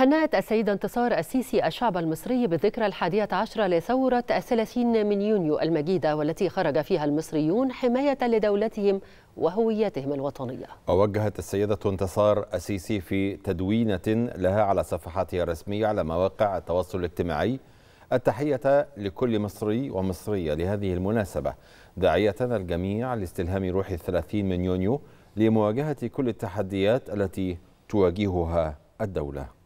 هنأت السيدة انتصار السيسي الشعب المصري بالذكرى الحادية عشرة لثورة الثلاثين من يونيو المجيدة والتي خرج فيها المصريون حماية لدولتهم وهويتهم الوطنية ووجهت السيدة انتصار السيسي في تدوينة لها على صفحاتها الرسمية على مواقع التواصل الاجتماعي التحية لكل مصري ومصرية لهذه المناسبة داعية الجميع لاستلهام روح الثلاثين من يونيو لمواجهة كل التحديات التي تواجهها الدولة